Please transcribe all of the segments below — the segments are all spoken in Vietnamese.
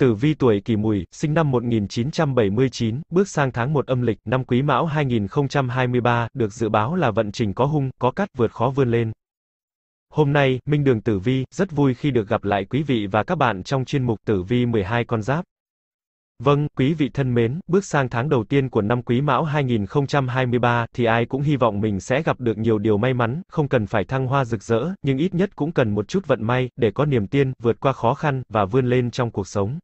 Tử vi tuổi kỷ mùi, sinh năm 1979, bước sang tháng 1 âm lịch, năm quý mão 2023, được dự báo là vận trình có hung, có cát, vượt khó vươn lên. Hôm nay, Minh Đường Tử Vi, rất vui khi được gặp lại quý vị và các bạn trong chuyên mục Tử Vi 12 con giáp. Vâng, quý vị thân mến, bước sang tháng đầu tiên của năm Quý Mão 2023 thì ai cũng hy vọng mình sẽ gặp được nhiều điều may mắn, không cần phải thăng hoa rực rỡ, nhưng ít nhất cũng cần một chút vận may để có niềm tin, vượt qua khó khăn và vươn lên trong cuộc sống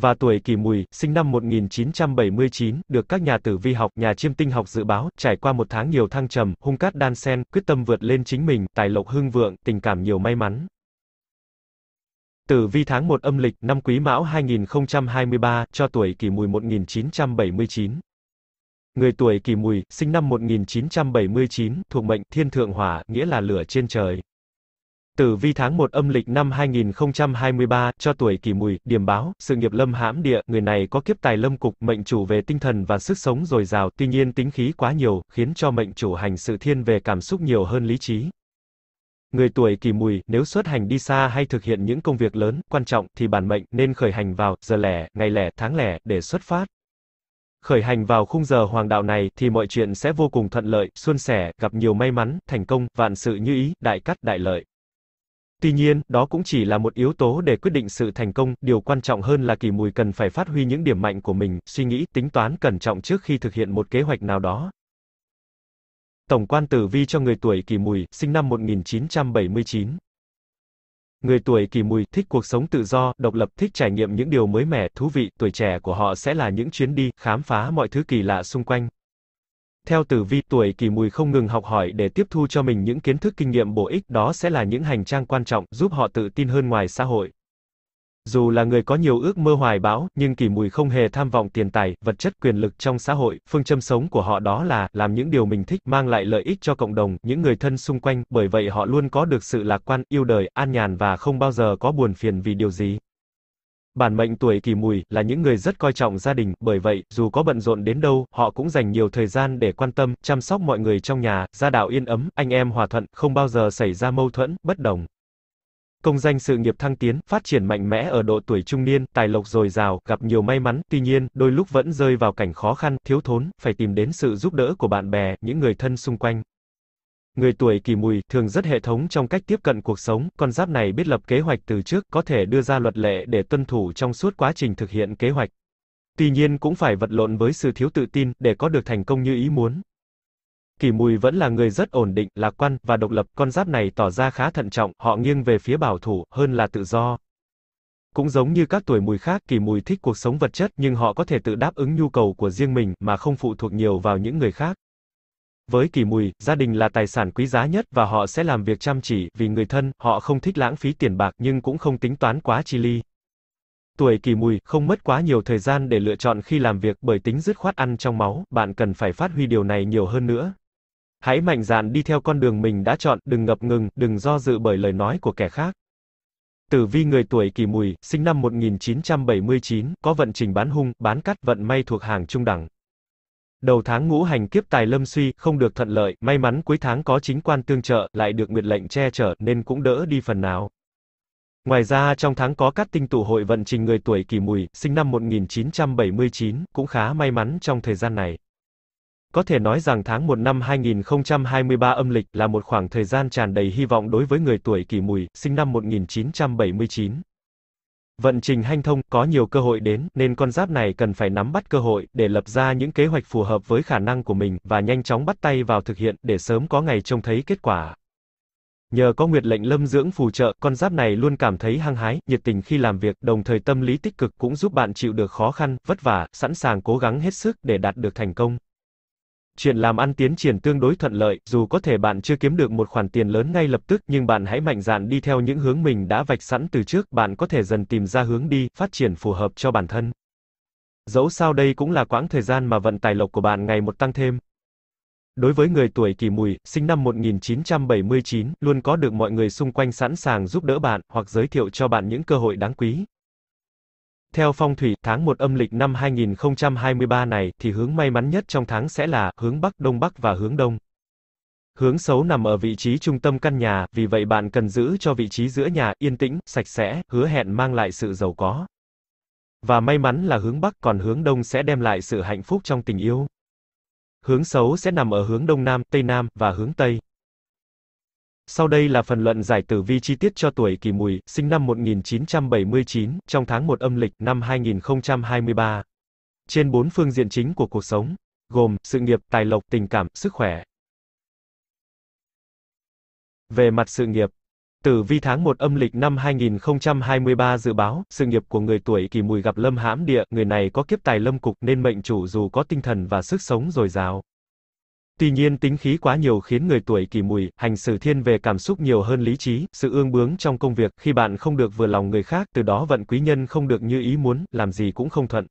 và tuổi Kỷ Mùi, sinh năm 1979, được các nhà tử vi học, nhà chiêm tinh học dự báo, trải qua một tháng nhiều thăng trầm, hung cát đan sen, quyết tâm vượt lên chính mình, tài lộc hưng vượng, tình cảm nhiều may mắn. Tử vi tháng 1 âm lịch năm Quý Mão 2023 cho tuổi Kỷ Mùi 1979. Người tuổi Kỷ Mùi, sinh năm 1979, thuộc mệnh Thiên Thượng Hỏa, nghĩa là lửa trên trời. Tử vi tháng 1 âm lịch năm 2023, cho tuổi kỷ mùi, điểm báo, sự nghiệp lâm hãm địa, người này có kiếp tài lâm cục, mệnh chủ về tinh thần và sức sống dồi dào, tuy nhiên tính khí quá nhiều, khiến cho mệnh chủ hành sự thiên về cảm xúc nhiều hơn lý trí. Người tuổi kỷ mùi, nếu xuất hành đi xa hay thực hiện những công việc lớn, quan trọng, thì bản mệnh, nên khởi hành vào, giờ lẻ, ngày lẻ, tháng lẻ, để xuất phát. Khởi hành vào khung giờ hoàng đạo này, thì mọi chuyện sẽ vô cùng thuận lợi, suôn sẻ, gặp nhiều may mắn, thành công, vạn sự như ý, đại cắt, đại lợi. Tuy nhiên, đó cũng chỉ là một yếu tố để quyết định sự thành công, điều quan trọng hơn là Kỳ Mùi cần phải phát huy những điểm mạnh của mình, suy nghĩ, tính toán cẩn trọng trước khi thực hiện một kế hoạch nào đó. Tổng quan tử vi cho người tuổi Kỳ Mùi, sinh năm 1979. Người tuổi Kỳ Mùi thích cuộc sống tự do, độc lập, thích trải nghiệm những điều mới mẻ, thú vị, tuổi trẻ của họ sẽ là những chuyến đi, khám phá mọi thứ kỳ lạ xung quanh, theo tử vi tuổi kỷ mùi không ngừng học hỏi để tiếp thu cho mình những kiến thức kinh nghiệm bổ ích, đó sẽ là những hành trang quan trọng giúp họ tự tin hơn ngoài xã hội. Dù là người có nhiều ước mơ hoài bão, nhưng kỷ mùi không hề tham vọng tiền tài, vật chất, quyền lực trong xã hội, phương châm sống của họ đó là, làm những điều mình thích, mang lại lợi ích cho cộng đồng, những người thân xung quanh, bởi vậy họ luôn có được sự lạc quan, yêu đời, an nhàn và không bao giờ có buồn phiền vì điều gì. Bản mệnh tuổi kỷ mùi là những người rất coi trọng gia đình, bởi vậy, dù có bận rộn đến đâu, họ cũng dành nhiều thời gian để quan tâm, chăm sóc mọi người trong nhà, gia đạo yên ấm, anh em hòa thuận, không bao giờ xảy ra mâu thuẫn, bất đồng. Công danh sự nghiệp thăng tiến, phát triển mạnh mẽ ở độ tuổi trung niên, tài lộc dồi dào, gặp nhiều may mắn, tuy nhiên, đôi lúc vẫn rơi vào cảnh khó khăn, thiếu thốn, phải tìm đến sự giúp đỡ của bạn bè, những người thân xung quanh. Người tuổi kỷ mùi thường rất hệ thống trong cách tiếp cận cuộc sống, con giáp này biết lập kế hoạch từ trước, có thể đưa ra luật lệ để tuân thủ trong suốt quá trình thực hiện kế hoạch. Tuy nhiên cũng phải vật lộn với sự thiếu tự tin để có được thành công như ý muốn. Kỷ Mùi vẫn là người rất ổn định, lạc quan và độc lập, con giáp này tỏ ra khá thận trọng, họ nghiêng về phía bảo thủ hơn là tự do. Cũng giống như các tuổi mùi khác, Kỷ Mùi thích cuộc sống vật chất nhưng họ có thể tự đáp ứng nhu cầu của riêng mình mà không phụ thuộc nhiều vào những người khác. Với kỳ mùi, gia đình là tài sản quý giá nhất và họ sẽ làm việc chăm chỉ vì người thân, họ không thích lãng phí tiền bạc nhưng cũng không tính toán quá chi ly. Tuổi kỳ mùi, không mất quá nhiều thời gian để lựa chọn khi làm việc bởi tính dứt khoát ăn trong máu, bạn cần phải phát huy điều này nhiều hơn nữa. Hãy mạnh dạn đi theo con đường mình đã chọn, đừng ngập ngừng, đừng do dự bởi lời nói của kẻ khác. Tử vi người tuổi kỳ mùi, sinh năm 1979, có vận trình bán hung, bán cắt, vận may thuộc hàng trung đẳng. Đầu tháng ngũ hành kiếp tài lâm suy, không được thuận lợi, may mắn cuối tháng có chính quan tương trợ, lại được nguyệt lệnh che chở, nên cũng đỡ đi phần nào. Ngoài ra trong tháng có các tinh tụ hội vận trình người tuổi kỷ mùi, sinh năm 1979, cũng khá may mắn trong thời gian này. Có thể nói rằng tháng 1 năm 2023 âm lịch là một khoảng thời gian tràn đầy hy vọng đối với người tuổi kỷ mùi, sinh năm 1979. Vận trình hanh thông, có nhiều cơ hội đến, nên con giáp này cần phải nắm bắt cơ hội, để lập ra những kế hoạch phù hợp với khả năng của mình, và nhanh chóng bắt tay vào thực hiện, để sớm có ngày trông thấy kết quả. Nhờ có nguyệt lệnh lâm dưỡng phù trợ, con giáp này luôn cảm thấy hăng hái, nhiệt tình khi làm việc, đồng thời tâm lý tích cực cũng giúp bạn chịu được khó khăn, vất vả, sẵn sàng cố gắng hết sức để đạt được thành công. Chuyện làm ăn tiến triển tương đối thuận lợi, dù có thể bạn chưa kiếm được một khoản tiền lớn ngay lập tức, nhưng bạn hãy mạnh dạn đi theo những hướng mình đã vạch sẵn từ trước, bạn có thể dần tìm ra hướng đi, phát triển phù hợp cho bản thân. Dẫu sao đây cũng là quãng thời gian mà vận tài lộc của bạn ngày một tăng thêm. Đối với người tuổi kỷ mùi, sinh năm 1979, luôn có được mọi người xung quanh sẵn sàng giúp đỡ bạn, hoặc giới thiệu cho bạn những cơ hội đáng quý. Theo phong thủy, tháng 1 âm lịch năm 2023 này thì hướng may mắn nhất trong tháng sẽ là hướng Bắc, Đông Bắc và hướng Đông. Hướng xấu nằm ở vị trí trung tâm căn nhà, vì vậy bạn cần giữ cho vị trí giữa nhà yên tĩnh, sạch sẽ, hứa hẹn mang lại sự giàu có. Và may mắn là hướng Bắc, còn hướng Đông sẽ đem lại sự hạnh phúc trong tình yêu. Hướng xấu sẽ nằm ở hướng Đông Nam, Tây Nam, và hướng Tây. Sau đây là phần luận giải tử vi chi tiết cho tuổi Kỷ Mùi, sinh năm 1979, trong tháng 1 âm lịch năm 2023. Trên bốn phương diện chính của cuộc sống, gồm sự nghiệp, tài lộc, tình cảm, sức khỏe. Về mặt sự nghiệp, Tử vi tháng 1 âm lịch năm 2023 dự báo, sự nghiệp của người tuổi Kỷ Mùi gặp Lâm hãm địa, người này có kiếp tài Lâm cục nên mệnh chủ dù có tinh thần và sức sống dồi dào, Tuy nhiên tính khí quá nhiều khiến người tuổi kỷ mùi, hành xử thiên về cảm xúc nhiều hơn lý trí, sự ương bướng trong công việc, khi bạn không được vừa lòng người khác, từ đó vận quý nhân không được như ý muốn, làm gì cũng không thuận.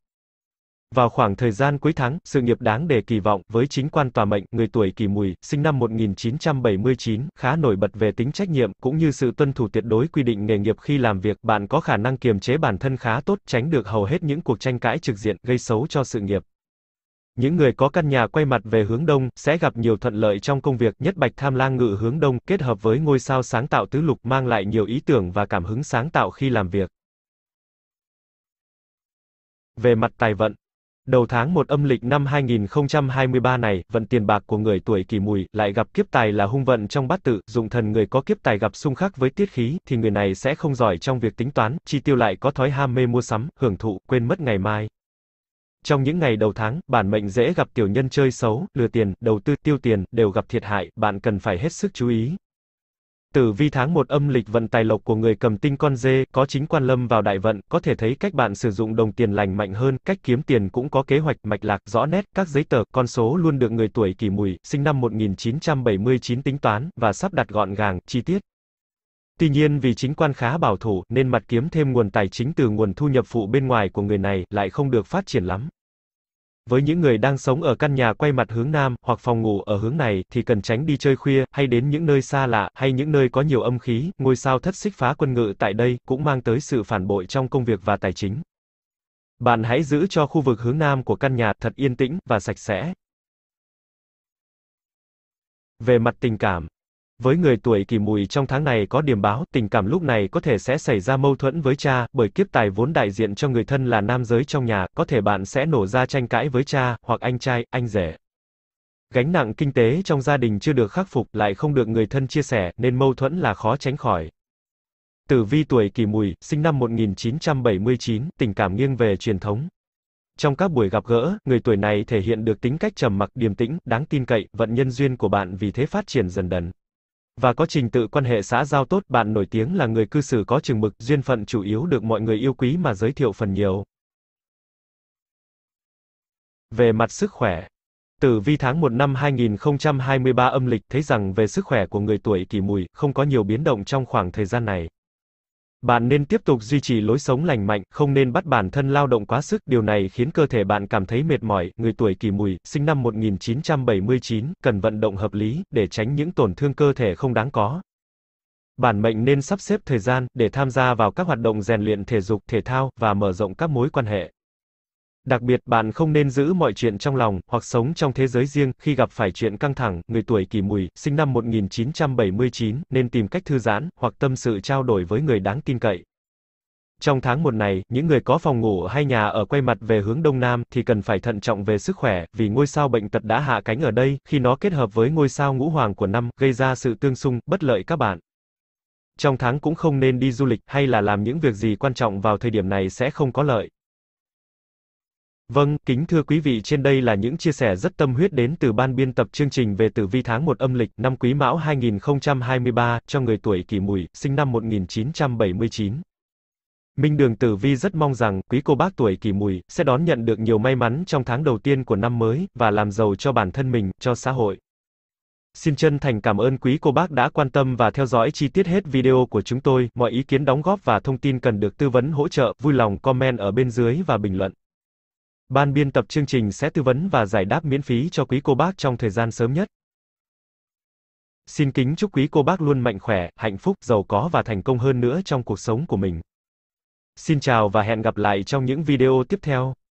Vào khoảng thời gian cuối tháng, sự nghiệp đáng để kỳ vọng, với chính quan tòa mệnh, người tuổi kỷ mùi, sinh năm 1979, khá nổi bật về tính trách nhiệm, cũng như sự tuân thủ tuyệt đối quy định nghề nghiệp khi làm việc, bạn có khả năng kiềm chế bản thân khá tốt, tránh được hầu hết những cuộc tranh cãi trực diện, gây xấu cho sự nghiệp. Những người có căn nhà quay mặt về hướng đông sẽ gặp nhiều thuận lợi trong công việc, nhất Bạch Tham Lang ngự hướng đông kết hợp với ngôi sao sáng tạo tứ lục mang lại nhiều ý tưởng và cảm hứng sáng tạo khi làm việc. Về mặt tài vận, đầu tháng 1 âm lịch năm 2023 này, vận tiền bạc của người tuổi Kỷ Mùi lại gặp kiếp tài là hung vận trong bát tự, dụng thần người có kiếp tài gặp xung khắc với tiết khí thì người này sẽ không giỏi trong việc tính toán, chi tiêu lại có thói ham mê mua sắm, hưởng thụ, quên mất ngày mai. Trong những ngày đầu tháng, bản mệnh dễ gặp tiểu nhân chơi xấu, lừa tiền, đầu tư, tiêu tiền, đều gặp thiệt hại, bạn cần phải hết sức chú ý. Tử vi tháng 1 âm lịch vận tài lộc của người cầm tinh con dê, có chính quan lâm vào đại vận, có thể thấy cách bạn sử dụng đồng tiền lành mạnh hơn, cách kiếm tiền cũng có kế hoạch, mạch lạc, rõ nét, các giấy tờ, con số luôn được người tuổi kỷ mùi, sinh năm 1979 tính toán, và sắp đặt gọn gàng, chi tiết. Tuy nhiên vì chính quan khá bảo thủ, nên mặt kiếm thêm nguồn tài chính từ nguồn thu nhập phụ bên ngoài của người này, lại không được phát triển lắm. Với những người đang sống ở căn nhà quay mặt hướng nam, hoặc phòng ngủ ở hướng này, thì cần tránh đi chơi khuya, hay đến những nơi xa lạ, hay những nơi có nhiều âm khí, ngôi sao thất xích phá quân ngự tại đây, cũng mang tới sự phản bội trong công việc và tài chính. Bạn hãy giữ cho khu vực hướng nam của căn nhà thật yên tĩnh, và sạch sẽ. Về mặt tình cảm, với người tuổi kỷ mùi trong tháng này có điểm báo, tình cảm lúc này có thể sẽ xảy ra mâu thuẫn với cha, bởi kiếp tài vốn đại diện cho người thân là nam giới trong nhà, có thể bạn sẽ nổ ra tranh cãi với cha, hoặc anh trai, anh rể. Gánh nặng kinh tế trong gia đình chưa được khắc phục, lại không được người thân chia sẻ, nên mâu thuẫn là khó tránh khỏi. Tử vi tuổi kỷ mùi, sinh năm 1979, tình cảm nghiêng về truyền thống. Trong các buổi gặp gỡ, người tuổi này thể hiện được tính cách trầm mặc, điềm tĩnh, đáng tin cậy, vận nhân duyên của bạn vì thế phát triển dần dần và có trình tự quan hệ xã giao tốt, bạn nổi tiếng là người cư xử có chừng mực, duyên phận chủ yếu được mọi người yêu quý mà giới thiệu phần nhiều. Về mặt sức khỏe, Tử vi tháng 1 năm 2023 âm lịch thấy rằng về sức khỏe của người tuổi kỷ mùi không có nhiều biến động trong khoảng thời gian này. Bạn nên tiếp tục duy trì lối sống lành mạnh, không nên bắt bản thân lao động quá sức, điều này khiến cơ thể bạn cảm thấy mệt mỏi. Người tuổi Kỷ Mùi, sinh năm 1979, cần vận động hợp lý để tránh những tổn thương cơ thể không đáng có. Bản mệnh nên sắp xếp thời gian để tham gia vào các hoạt động rèn luyện thể dục, thể thao và mở rộng các mối quan hệ. Đặc biệt bạn không nên giữ mọi chuyện trong lòng hoặc sống trong thế giới riêng khi gặp phải chuyện căng thẳng, người tuổi Kỷ Mùi, sinh năm 1979 nên tìm cách thư giãn hoặc tâm sự trao đổi với người đáng tin cậy. Trong tháng một này, những người có phòng ngủ hay nhà ở quay mặt về hướng đông nam thì cần phải thận trọng về sức khỏe, vì ngôi sao bệnh tật đã hạ cánh ở đây, khi nó kết hợp với ngôi sao ngũ hoàng của năm, gây ra sự tương xung, bất lợi các bạn. Trong tháng cũng không nên đi du lịch hay là làm những việc gì quan trọng vào thời điểm này sẽ không có lợi. Vâng, kính thưa quý vị, trên đây là những chia sẻ rất tâm huyết đến từ ban biên tập chương trình về tử vi tháng 1 âm lịch năm Quý Mão 2023 cho người tuổi Kỷ Mùi, sinh năm 1979. Minh Đường Tử Vi rất mong rằng quý cô bác tuổi Kỷ Mùi sẽ đón nhận được nhiều may mắn trong tháng đầu tiên của năm mới và làm giàu cho bản thân mình, cho xã hội. Xin chân thành cảm ơn quý cô bác đã quan tâm và theo dõi chi tiết hết video của chúng tôi. Mọi ý kiến đóng góp và thông tin cần được tư vấn hỗ trợ, vui lòng comment ở bên dưới và bình luận. Ban biên tập chương trình sẽ tư vấn và giải đáp miễn phí cho quý cô bác trong thời gian sớm nhất. Xin kính chúc quý cô bác luôn mạnh khỏe, hạnh phúc, giàu có và thành công hơn nữa trong cuộc sống của mình. Xin chào và hẹn gặp lại trong những video tiếp theo.